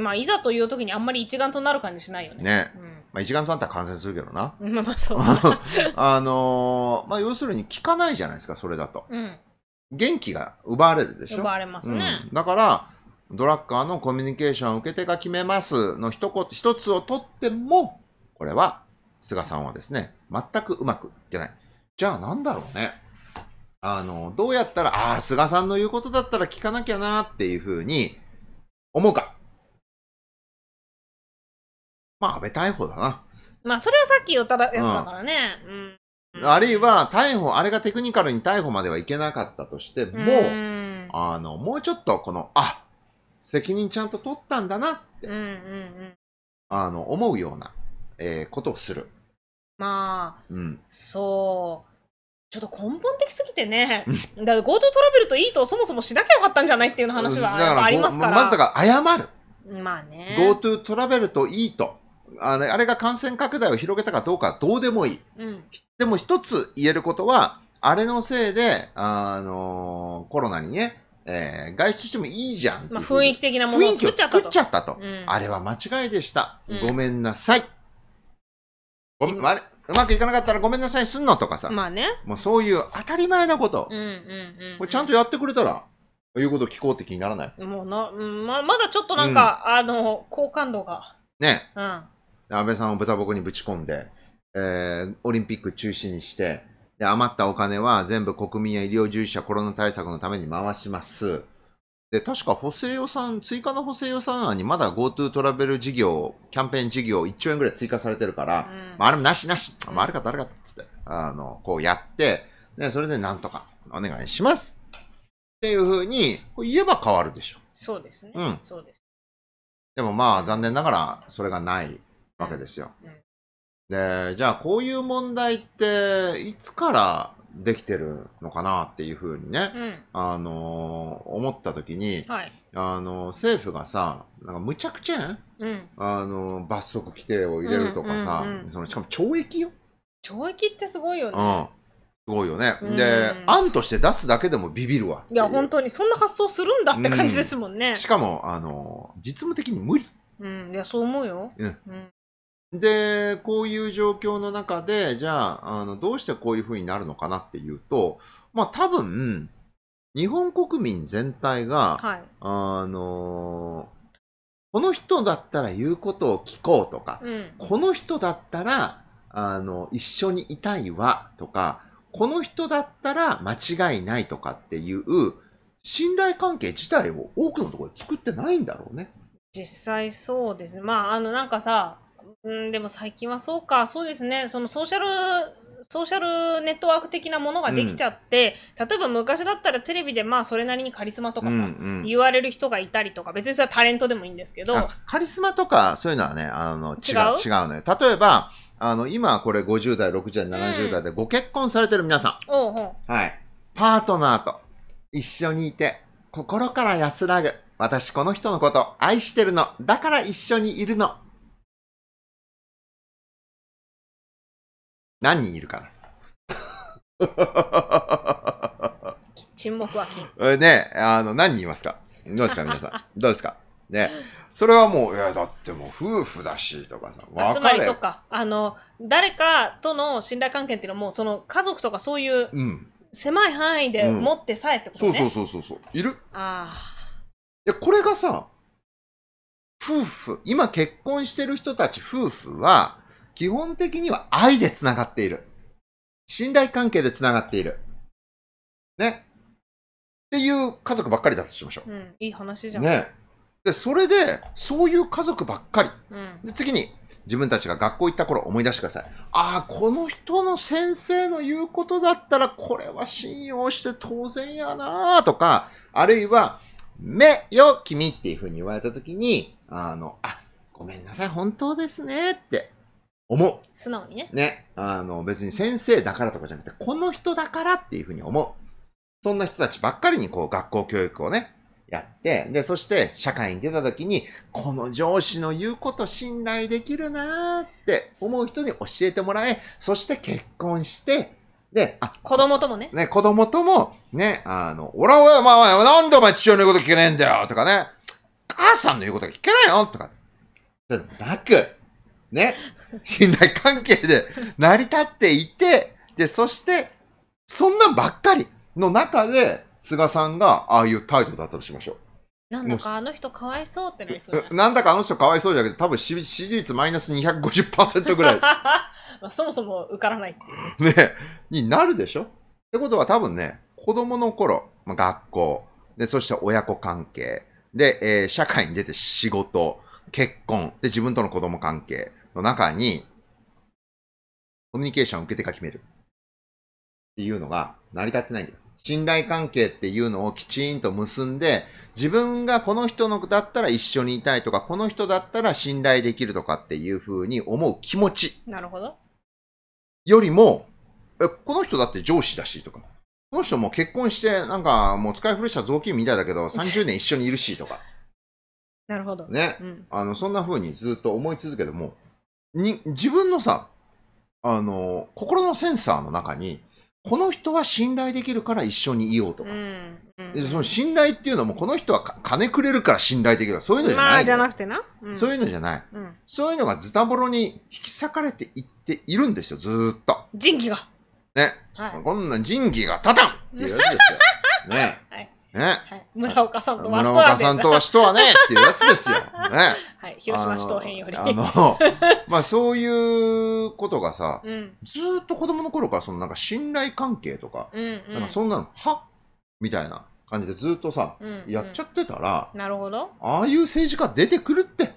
まあ、いざという時にあんまり一丸となる感じしないよね。ね。うん、まあ、一丸となったら感染するけどな。[laughs] まあ、そう。[laughs] あのー、まあ、要するに効かないじゃないですか、それだと。うん、元気が奪われるでしょ。奪われますね。うん、だから、ドラッカーのコミュニケーション受け手が決めますの一言、一つをとっても、これは菅さんはですね、全くうまくいってない。じゃあなんだろうね。あの、どうやったら、ああ、菅さんの言うことだったら聞かなきゃなっていうふうに思うか。まあ、安倍逮捕だな。まあ、それはさっき言ったやつだからね。うん。あるいは、逮捕、あれがテクニカルに逮捕まではいけなかったとしても、うあの、もうちょっとこの、あ、責任ちゃんと取ったんだなって、うんうんうん、あの、思うような、えー、ことをする。まあ、うん、そう。ちょっと根本的すぎてね、だから GoTo トラベルといいとそもそもしなきゃよかったんじゃないっていう話はありますから。うん、からまずだから謝る。まあね。GoTo トラベルといいと。あれあれが感染拡大を広げたかどうかどうでもいい。うん、でも一つ言えることは、あれのせいで、あのー、コロナにね、えー、外出してもいいじゃんまあ、雰囲気的なものを作っちゃったと。ったとあれは間違いでした。ごめんなさい。ん、あれ、うまくいかなかったらごめんなさいすんのとかさ。まあね。もうそういう当たり前なこと。うんうんうん、これちゃんとやってくれたら、いうこと聞こうって気にならないもうな、ま、まだちょっとなんか、うん、あの、好感度が。ね。うん。安倍さんを豚箱にぶち込んで、えー、オリンピック中止にして、で、余ったお金は全部国民や医療従事者コロナ対策のために回します。で、確か補正予算、追加の補正予算案にまだ GoTo トラベル事業、キャンペーン事業1兆円ぐらい追加されてるから、うん、まあ、あれもなしなし、まあ、あれかったあれかったっつって、あの、こうやって、ね、それでなんとかお願いしますっていうふうに言えば変わるでしょ。そうですね。うん。そうです。でもまあ残念ながらそれがないわけですよ。うん、で、じゃあこういう問題っていつからできてるのかなっていうふうにね、うん、あのー、思った時に、はい、あのー、政府がさなんかむちゃくちゃ、うん、あのー、罰則規定を入れるとかさ、うんうんうん、そのしかも懲役よ懲役ってすごいよね、うんすごいよね。で、案として出すだけでもビビるわい。いや、本当に、そんな発想するんだって感じですもんね。うん、しかも、あの、実務的に無理。うん、いや、そう思うよ。うん。で、こういう状況の中で、じゃあ、あの、どうしてこういうふうになるのかなっていうと、まあ多分、日本国民全体が、はい、あのこの人だったら言うことを聞こうとか、うん、この人だったら、あの、一緒にいたいわとか、この人だったら間違いないとかっていう、信頼関係自体を多くのところで作ってないんだろうね。実際そうですね。まあ、あの、なんかさ、うん、でも最近はそうか、そうですね、そのソーシャル、ソーシャルネットワーク的なものができちゃって、うん、例えば昔だったらテレビでまあそれなりにカリスマとかさ、うんうん、言われる人がいたりとか、別にそれはタレントでもいいんですけど。カリスマとかそういうのはね、あの違う、違うのよ。例えば、あの、今これ50代、60代、70代でご結婚されてる皆さん。うん、はい。パートナーと一緒にいて、心から安らぐ。私この人のこと愛してるの。だから一緒にいるの。何人いるかな沈黙は金。[laughs] ねあの、何人いますかどうですか、皆さん。[laughs] どうですかねそれはもう、いや、だってもう夫婦だし、とかさ、分つまり、そっか。あの、誰かとの信頼関係っていうのはもう、その家族とかそういう、うん、狭い範囲で持ってさえってことね、うん、そうそうそうそうそう。いるああ。いや、これがさ、夫婦、今結婚してる人たち夫婦は、基本的には愛で繋がっている。信頼関係で繋がっている。ね。っていう家族ばっかりだとしましょう。うん、いい話じゃん。ね。で、それで、そういう家族ばっかり。うん、で、次に、自分たちが学校行った頃思い出してください。ああ、この人の先生の言うことだったら、これは信用して当然やなとか、あるいは、目よ、君っていうふうに言われた時に、あの、あ、ごめんなさい、本当ですねって、思う。素直にね。ね。あの、別に先生だからとかじゃなくて、この人だからっていうふうに思う。そんな人たちばっかりにこう学校教育をね、やって、で、そして社会に出た時に、この上司の言うこと信頼できるなーって思う人に教えてもらえ、そして結婚して、で、あ、子供ともね。ね、子供とも、ね、あの、俺は、まあ、なんでお前父親の言うこと聞けねえんだよとかね、母さんの言うこと聞けないよとか。なく、ね、[laughs] 信頼関係で成り立っていて、で、そして、そんなばっかりの中で、菅さんがああいう態度だったとしましょう。なんだかあの人かわいそうってなりそうな。んだかあの人かわいそうじゃなくて、多分支持率マイナス250%ぐらい。[laughs] まあ、そもそも受からない [laughs] ね、になるでしょってことは多分ね、子供の頃、まあ、学校、で、そして親子関係、で、えー、社会に出て仕事、結婚、で、自分との子供関係、の中に、コミュニケーションを受けてか決める。っていうのが成り立ってないんだよ。信頼関係っていうのをきちんと結んで、自分がこの人のだったら一緒にいたいとか、この人だったら信頼できるとかっていうふうに思う気持ち。なるほど。よりも、え、この人だって上司だしとか、この人も結婚して、なんかもう使い古した雑巾みたいだけど、30年一緒にいるしとか。[laughs] なるほど。ね。うん、あの、そんな風にずっと思い続けても、に、自分のさ、あの、心のセンサーの中に、この人は信頼できるから一緒にいようとか。うんうん、その信頼っていうのもこの人は金くれるから信頼できるそういうのじゃない、まあ、じゃなくてな、うん、そういうのじゃない、うん、そういうのがズタボロに引き裂かれていっているんですよずっと仁義がね、はい、こんな仁義が立たんっていうやつですよ [laughs] ねね。村岡さんとは人はね。村岡さんとわはね、っていうやつですよ。ね。はい。広島市東編より。あの、まあそういうことがさ、うん、ずっと子供の頃からそのなんか信頼関係とか、うんなんかそんなの、はみたいな感じでずっとさ、うんやっちゃってたら、なるほど。ああいう政治家出てくるって。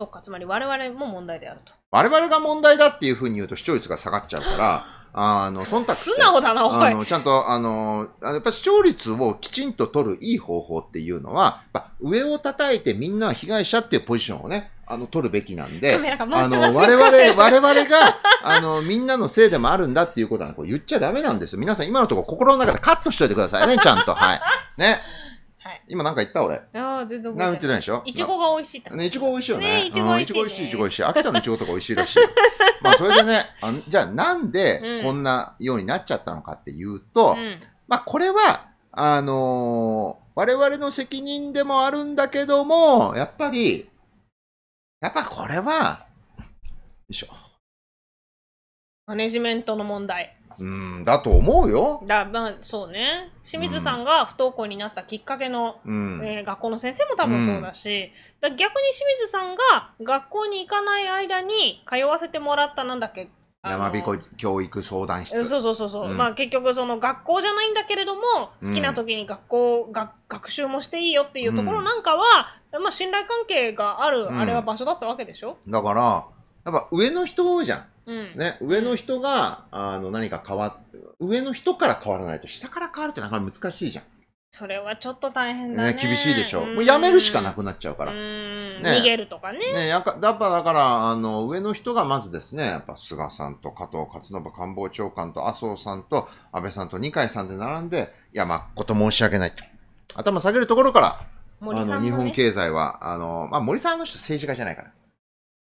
そっか、つまり我々も問題であると。我々が問題だっていうふうに言うと視聴率が下がっちゃうから、あの、忖度素直だな、おい。あの、ちゃんと、あの、やっぱ視聴率をきちんと取るいい方法っていうのは、上を叩いてみんなは被害者っていうポジションをね、あの、取るべきなんで、あの、我々、我々が、あの、みんなのせいでもあるんだっていうことは、これ言っちゃダメなんですよ。皆さん今のところ心の中でカットしといてくださいね、ちゃんと。はい。ね。今なんか言った俺。ああ、全然覚えてない。でしょいちごが美味しいって。ね、いちご美味しいよね。ねいちご美味しい、ねいちご美味しい、いちご美味しい。秋田のいちごとか美味しいらしい。[laughs] まあ、それでねあ、じゃあなんでこんなようになっちゃったのかっていうと、うん、まあ、これは、あのー、我々の責任でもあるんだけども、やっぱり、やっぱこれは、よいしょ。マネジメントの問題。うんだと思うよ。だまあそうね清水さんが不登校になったきっかけの、うん、えー、学校の先生も多分そうだし、うん、だ逆に清水さんが学校に行かない間に通わせてもらったなんだっけ山彦教育相談室そうそうそうそう、うん、まあ結局その学校じゃないんだけれども好きな時に学校、うん、が学習もしていいよっていうところなんかは、まあ信頼関係がある、あれは場所だったわけでしょだからやっぱ上の人じゃんうん、ね、上の人が、あの、何か変わっ、上の人から変わらないと、下から変わるってなかなか難しいじゃん。それはちょっと大変だね。ね厳しいでしょ。うもうやめるしかなくなっちゃうから。ね、逃げるとかね。ねやっぱだから、あの、上の人がまずですね、やっぱ菅さんと加藤勝信官房長官と麻生さんと安倍さんと二階さんで並んで、いや、まこと申し訳ないと。頭下げるところから、ね、あの、日本経済は、あの、まあ、森さんの人政治家じゃないから。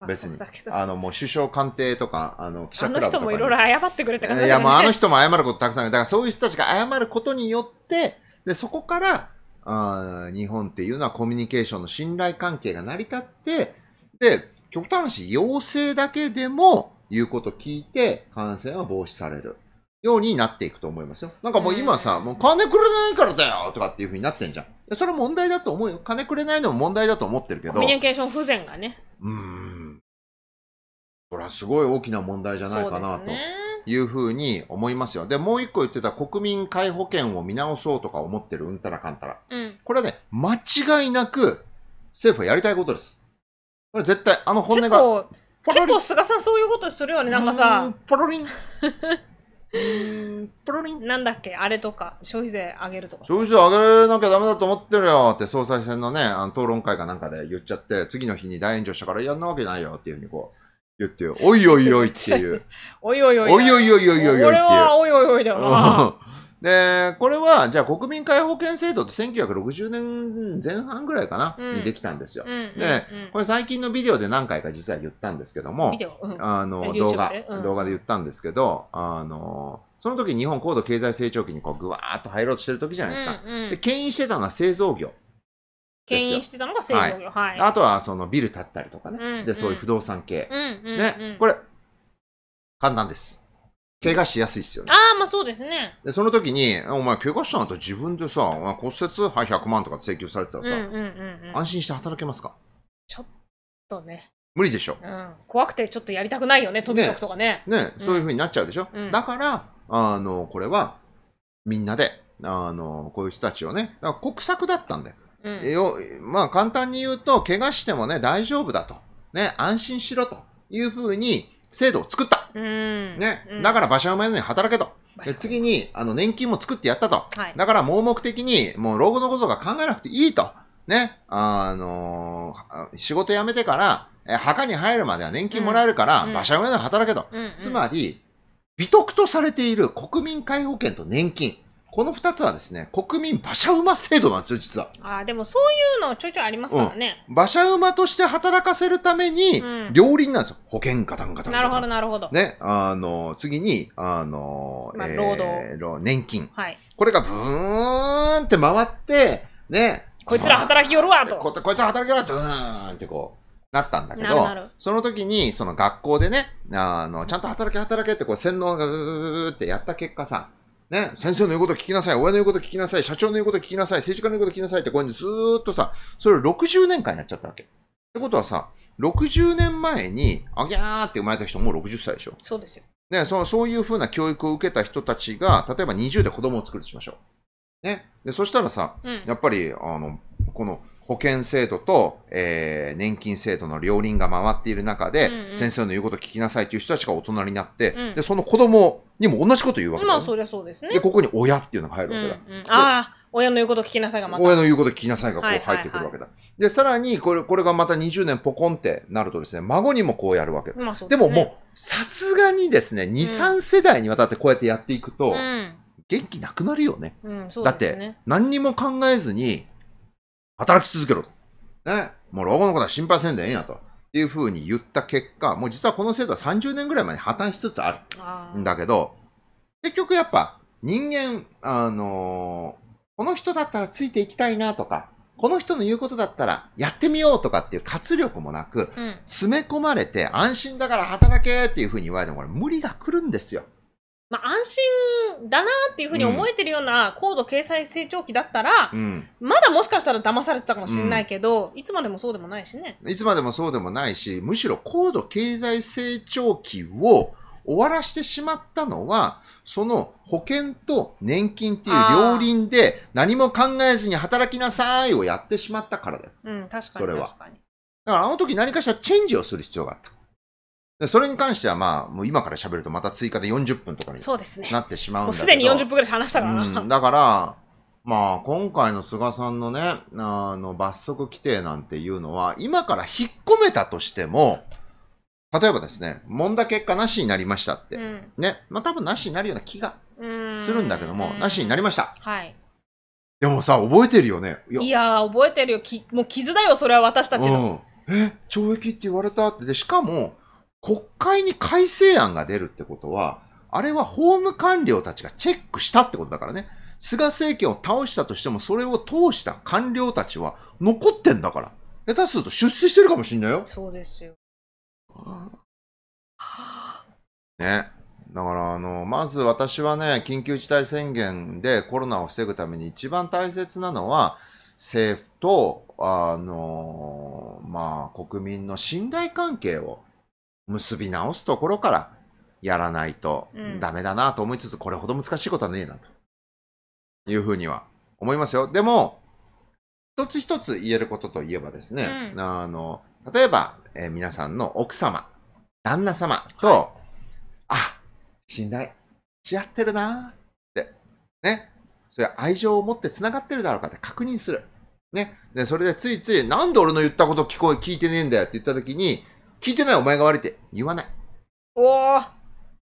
別に。あの、もう首相官邸とか、あの、記者クラブとか、あの人もいろいろ謝ってくれたから、ね、いや、もうあの人も謝ることたくさんある。だからそういう人たちが謝ることによって、で、そこから、あ日本っていうのはコミュニケーションの信頼関係が成り立って、で、極端なし、要請だけでも言うこと聞いて感染は防止される。ようになっていくと思いますよ。なんかもう今さ、もう金くれないからだよとかっていうふうになってんじゃん。それ問題だと思うよ。金くれないのも問題だと思ってるけど。コミュニケーション不全がね。うん。これはすごい大きな問題じゃないかなと。いうふうに思いますよ。で、もう一個言ってた国民皆保険を見直そうとか思ってるうんたらかんたら。うん、これはね、間違いなく政府はやりたいことです。これ絶対、あの本音が。結構、結構菅さんそういうことするよね、なんかさ。ポロリン。[laughs] なんだっけあれとか、消費税上げるとか。消費税上げなきゃダメだと思ってるよって総裁選のね、あの討論会かなんかで言っちゃって、次の日に大炎上したからやんなわけないよっていうふうにこう。言っておいおいおいっていう。[laughs] おいおいおい。おいおいおいおいおいおいいはおいおいおいだよな。[laughs] で、これは、じゃあ国民皆保険制度って1960年前半ぐらいかな、うん、にできたんですよ、うんうんうん、で、これ最近のビデオで何回か実は言ったんですけども、あの、動画、うん、動画で言ったんですけど、あの、その時日本高度経済成長期にこうぐわーっと入ろうとしてる時じゃないですか。うんうん、で、牽引してたのは製造業。牽引してたのが製造業。はいはい、あとはそのビル建ったりとかね、うんうん。で、そういう不動産系。うんうんうん、ね、これ、簡単です。怪我しやすいっすよね。ああ、まあそうですね。で、その時に、お前怪我したのだ自分でさ、骨折、はい、100万とか請求されたらさ、うんうんうんうん、安心して働けますかちょっとね。無理でしょ。うん。怖くてちょっとやりたくないよね、飛び職とかね。ね、ねうん、そういうふうになっちゃうでしょ。うん、だから、あの、これは、みんなで、あの、こういう人たちをね、だから国策だったんだよ。うん、よまあ簡単に言うと、怪我してもね、大丈夫だと。ね、安心しろというふうに、制度を作った。うん、ね、うん、だから馬車馬に働けと。で次に、あの、年金も作ってやったと。はい、だから盲目的に、もう老後のことが考えなくていいと。ね。あのー、仕事辞めてから、え墓に入るまでは年金もらえるから、う馬車馬で働けと。うんうん、つまり、美徳とされている国民皆保険と年金。この二つはですね、国民馬車馬制度なんですよ、実は。ああ、でもそういうのちょいちょいありますからね。うん、馬車馬として働かせるために、両輪なんですよ。保険ガタンガタンなるほど、なるほど。ね、あの、次に、あの、まあ、労働、えー、年金。はい。これがブーンって回って、ね。こいつら働きよるわと。こいつら働きよるわと、ブーンってこう。なったんだけど、その時に、その学校でね、あの、ちゃんと働け働けってこう洗脳がうーってやった結果さ、ね、先生の言うこと聞きなさい、親の言うこと聞きなさい、社長の言うこと聞きなさい、政治家の言うこと聞きなさいって、これずっとさ、それを60年間やっちゃったわけ。ってことはさ、60年前に、あぎゃーって生まれた人もう60歳でしょ。そうですよ。ね、そそういうふうな教育を受けた人たちが、例えば20で子供を作るとしましょう。ね。で、そしたらさ、うん、やっぱり、あの、この、保険制度と、えー、年金制度の両輪が回っている中で、うんうん、先生の言うこと聞きなさいという人たちが大人になって、うん、で、その子供にも同じこと言うわけまあ、そりゃそうですね。で、ここに親っていうのが入るわけだ。うんうん、ああ、親の言うこと聞きなさいがまた。親の言うこと聞きなさいがこう入ってくるわけだ。はいはいはい、で、さらに、これ、これがまた20年ポコンってなるとですね、孫にもこうやるわけだ。まあでね、でももう、さすがにですね、2、3世代にわたってこうやってやっていくと、うん、元気なくなるよね。うんね、だって、何にも考えずに、働き続けろと。ね。もう老後のことは心配せんでええんやと。っていうふうに言った結果、もう実はこの制度は30年ぐらい前に破綻しつつあるんだけど、結局やっぱ人間、あのー、この人だったらついていきたいなとか、この人の言うことだったらやってみようとかっていう活力もなく、うん、詰め込まれて安心だから働けっていうふうに言われてもこれ無理が来るんですよ。まあ、安心だなっていうふうに思えてるような高度経済成長期だったら、うん、まだもしかしたら騙されてたかもしれないけど、うん、いつまでもそうでもないしね。いつまでもそうでもないし、むしろ高度経済成長期を終わらしてしまったのは、その保険と年金っていう両輪で何も考えずに働きなさいをやってしまったからだよ。うん、確かに。それは。だからあの時何かしらチェンジをする必要があった。それに関してはまあ、もう今から喋るとまた追加で40分とかにそうですね。なってしまうんもうだけど。すでに40分ぐらい話したからな。うん、だから、まあ、今回の菅さんのね、あの、罰則規定なんていうのは、今から引っ込めたとしても、例えばですね、揉んだ結果なしになりましたって、うんね、まあ多分なしになるような気がうするんだけども、なしになりました。はい。でもさ、覚えてるよね。いいやー、覚えてるよ。きもう傷だよ、それは私たちの。うん、え、懲役って言われたって。で、しかも、国会に改正案が出るってことは、あれは法務官僚たちがチェックしたってことだからね。菅政権を倒したとしても、それを通した官僚たちは残ってんだから。下手すると出世してるかもしんないよ。そうですよ。ね。だから、あの、まず私はね、緊急事態宣言でコロナを防ぐために一番大切なのは、政府と、あの、まあ、国民の信頼関係を結び直すところからやらないとダメだなと思いつつ、これほど難しいことはねえなというふうには思いますよ。でも、一つ一つ言えることといえばですね、うん、あの、例えば、えー、皆さんの奥様、旦那様と、はい、あ、信頼し合ってるなって、ね、それ愛情を持って繋がってるだろうかって確認する。ね、でそれでついつい、なんで俺の言ったこと聞こえ、聞いてねえんだよって言ったときに、聞いてないお前が悪いって言わない。おお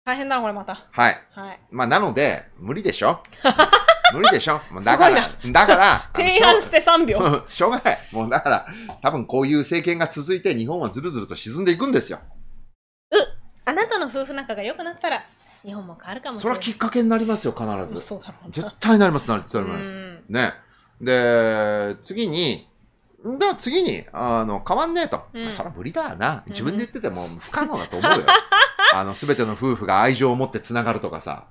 大変だな、これまた。はい。はい。まあ、なので、無理でしょ [laughs] 無理でしょもうだから、だから、提案して3秒。[laughs] しょうがない。もうだから、多分こういう政権が続いて、日本はずるずると沈んでいくんですよ。うあなたの夫婦仲が良くなったら、日本も変わるかもしれない。それはきっかけになりますよ、必ず。そうだろう絶対なります、なります。ね。で、次に、じゃあ次に、あの、変わんねえと。うん、それは無理だな。自分で言ってても不可能だと思うよ。うん、あの、すべての夫婦が愛情を持って繋がるとかさ。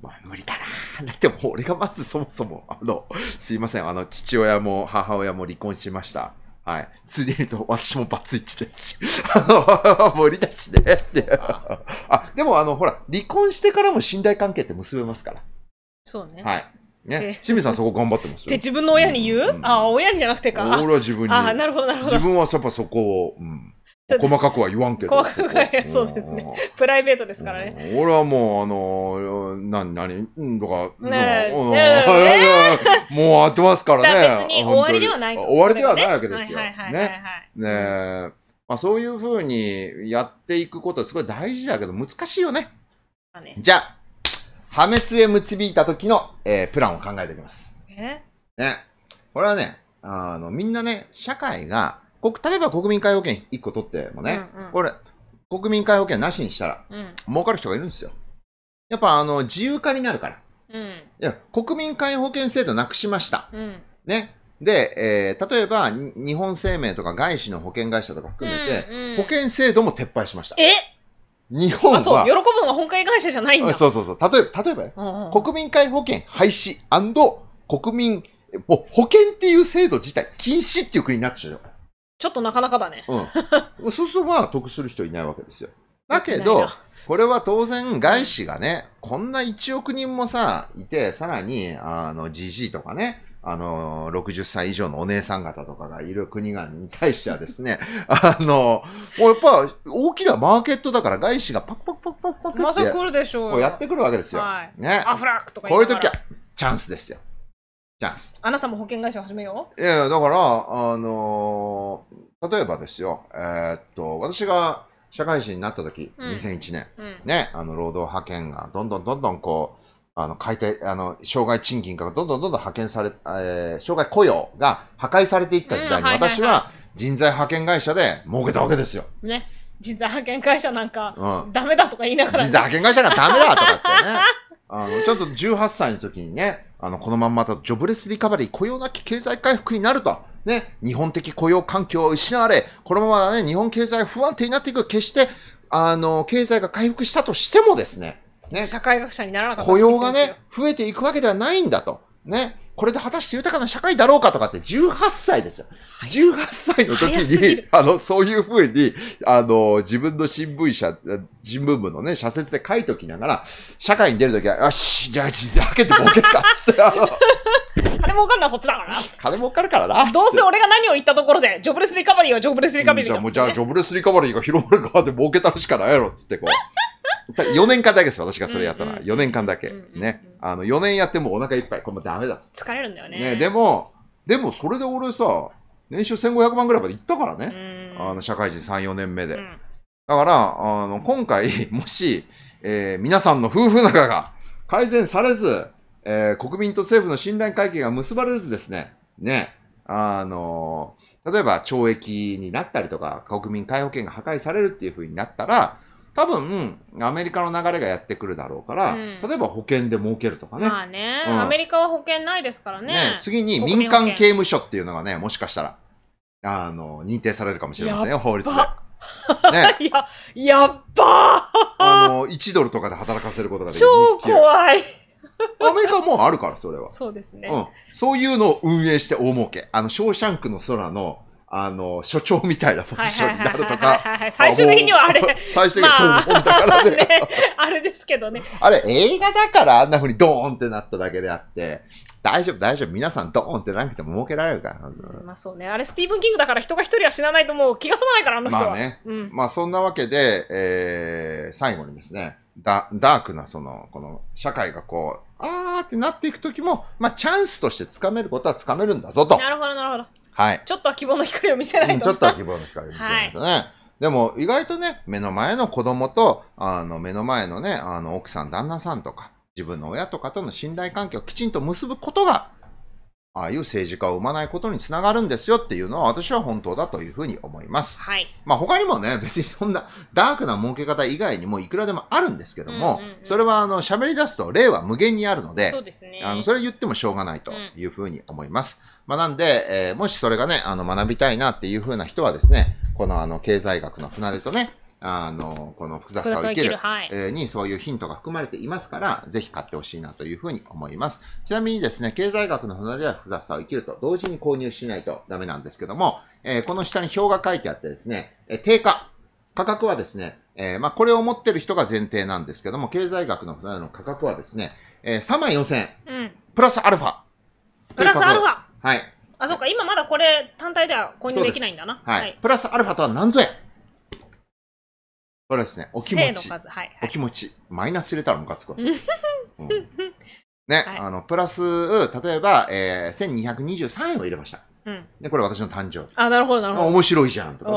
まあ、無理だな。だっても俺がまずそもそも、あの、すいません。あの、父親も母親も離婚しました。はい。ついでにと、私もバツイチですし。あの、理だしね。あ、でもあの、ほら、離婚してからも信頼関係って結べますから。そうね。はい。ね、清水さんそこ頑張ってますよ。って自分の親に言う、うんうん、ああ、親じゃなくてか。俺は自分に。ああ、なるほど、なるほど。自分はやっぱそこを、うん。細かくは言わんけど。細かくは、そうですね。プライベートですからね。俺はもう、あのー、な、なに、うん、とか、ね [laughs] もう合ってますからね。終わりではない終わりではないわけですよ。ね。ねまあそういうふうにやっていくことはすごい大事だけど難しいよね。じゃあ。破滅へ導いた時の、えー、プランを考えておきます。えね。これはね、あの、みんなね、社会が、例えば国民皆保険1個取ってもね、うんうん、これ、国民皆保険なしにしたら、うん、儲かる人がいるんですよ。やっぱ、あの、自由化になるから。うん、いや、国民皆保険制度なくしました。うん、ね。で、えー、例えば、日本生命とか外資の保険会社とか含めて、うんうん、保険制度も撤廃しました。え日本は。あ、そう、喜ぶのが本会会社じゃないんだ。そうそうそう。例えば、例えば、うんうん、国民皆保険廃止国民、もう保険っていう制度自体禁止っていう国になっちゃうよ。ちょっとなかなかだね。うん。そうするとまあ得する人いないわけですよ。だけど、これは当然外資がね、こんな1億人もさ、いて、さらに、あの、GG とかね、あの、60歳以上のお姉さん方とかがいる国がに対してはですね、[laughs] あの、もうやっぱ大きなマーケットだから外資がパクパクパクパクパクって、まさ来るでしょうこうやってくるわけですよ。はい、ね。アフラックとかこういう時はチャンスですよ。チャンス。あなたも保険会社始めよういや、だから、あの、例えばですよ、えー、っと、私が社会人になった時、う2001年、うん、ね、あの、労働派遣がどんどんどんどんこう、あの、解体、あの、障害賃金がどんどんどんどん派遣され、えー、障害雇用が破壊されていった時代に、私は人材派遣会社で儲けたわけですよ。ね。人材派遣会社なんか、ダメだとか言いながら、ねうん、人材派遣会社がダメだとかってね。[laughs] あの、ちょっと18歳の時にね、あの、このまんまだとジョブレスリカバリー、雇用なき経済回復になると。ね、日本的雇用環境を失われ、このままね、日本経済不安定になっていく、決して、あの、経済が回復したとしてもですね、ね、社会学者にならなかった雇用がね、増えていくわけではないんだと。ね。これで果たして豊かな社会だろうかとかって18歳ですよ。18歳の時に、あの、そういうふうに、あの、自分の新聞社、新聞部のね、社説で書いときながら、社会に出るときは、よし、じゃあ人生開けて儲けたっって、[laughs] 金儲かるのはそっちだからな。金儲かるからな。どうせ俺が何を言ったところで、ジョブレスリカバリーはジョブレスリカバリーだ、うん、じゃあ、じゃあジョブレスリカバリーが広まる側で儲けたのしかないやろっつって、こう。4 [laughs] 年間だけです、私がそれやったのは。4年間だけ。ね。あの、4年やってもお腹いっぱい。これもダメだ。疲れるんだよね。ね、でも、でもそれで俺さ、年収1500万ぐらいまでいったからね。あの、社会人3、4年目で。だから、あの、今回、もし、えー、皆さんの夫婦仲が改善されず、えー、国民と政府の信頼関係が結ばれずですね、ね、あのー、例えば懲役になったりとか、国民皆保険が破壊されるっていうふうになったら、多分、アメリカの流れがやってくるだろうから、うん、例えば保険で儲けるとかね。まあね、うん、アメリカは保険ないですからね。ね次に民間刑務所っていうのがね、もしかしたら、あの、認定されるかもしれませんよ、法律で。[laughs] ね、いや、やっばあの、1ドルとかで働かせることができる。超怖いアメリカもうあるから、それは。そうですね、うん。そういうのを運営して大儲け。あの、ショーシャンクの空の、あの、所長みたいなポジションになるとか。最終的にはあれ。最終的には、あ、だからね。あれですけどね。あれ、映画だからあんな風にドーンってなっただけであって、大丈夫、大丈夫。皆さんドーンってなくても儲けられるから。まあそうね。あれ、スティーブン・キングだから人が一人は死なないともう気が済まないから、あの人は。まあね。うん、まあそんなわけで、えー、最後にですね、ダークな、その、この、社会がこう、あーってなっていくときも、まあチャンスとしてつかめることはつかめるんだぞと。なるほど、なるほど。はい。ちょっとは希望の光を見せないと、うん、ちょっとは希望の光を見せないとね。はいでも意外とね、目の前の子供と、あの、目の前のね、あの、奥さん、旦那さんとか、自分の親とかとの信頼関係をきちんと結ぶことが、ああいう政治家を生まないことにつながるんですよっていうのは私は本当だというふうに思います。はい。まあ他にもね、[laughs] 別にそんなダークな儲け方以外にもいくらでもあるんですけども、うんうんうん、それはあの喋り出すと例は無限にあるので、そうですね。あの、それ言ってもしょうがないというふうに思います。うんまあ、なんで、えー、もしそれがね、あの、学びたいなっていうふうな人はですね、このあの、経済学の船出とね、あの、この複雑さを生きる、えにそういうヒントが含まれていますから、ぜひ買ってほしいなというふうに思います。ちなみにですね、経済学の船出は複雑さを生きると同時に購入しないとダメなんですけども、えー、この下に表が書いてあってですね、えー、定価、価格はですね、えー、まあ、これを持ってる人が前提なんですけども、経済学の船出の価格はですね、えー、3万4000円、うん、プラスアルファ。プラスアルファはい。あ、そうか。今まだこれ単体では購入できないんだな。はい、はい、プラスアルファとは何ぞやこれですね、お気持ち。はいはい、お気持ち。マイナス入れたらムカつくわ。うん、ね、[laughs] はい、あの、プラス、例えば、えー、1223円を入れました。うん、で、これ私の誕生日。あ、なるほど、なるほど。面白いじゃんとか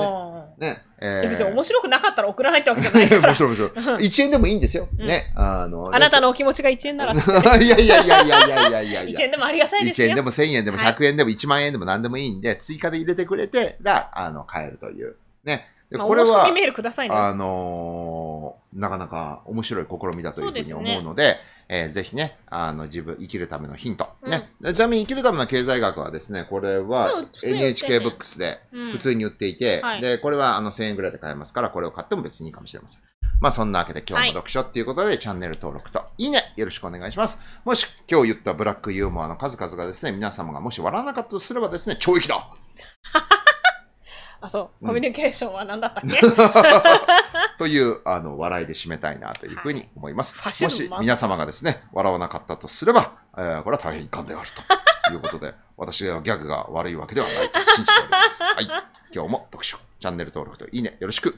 ね。ね。えー、別に面白くなかったら送らないってわけじゃないから。面白い、面白い。1円でもいいんですよ。ね。あの、あなたのお気持ちが1円なら、い [laughs] やいやいやいやいやいやいやいや。1円でもありがたいですよ。1円でも1000円でも100円でも1万円でも何でもいいんで、追加で入れてくれてら、あの、買えるという。ね。でこれは、まあ、メールくださいね、あのー、なかなか面白い試みだというふうに思うので、えー、ぜひね、あの、自分、生きるためのヒント。ね。ちなみに生きるための経済学はですね、これは NHK ブックスで普通に売っていて、で、これはあの1000円ぐらいで買えますから、これを買っても別にいいかもしれません。まあそんなわけで今日も読書っていうことでチャンネル登録といいねよろしくお願いします。もし今日言ったブラックユーモアの数々がですね、皆様がもし笑わなかったとすればですね、懲役だあ、そう、コミュニケーションは何だったっけ、うん、という、あの、笑いで締めたいなというふうに思います。はい、もし皆様がですね、笑わなかったとすれば、えー、これは大変遺憾であると [laughs] いうことで、私のギャグが悪いわけではないと信じております。はい。今日も読書、チャンネル登録といいね、よろしく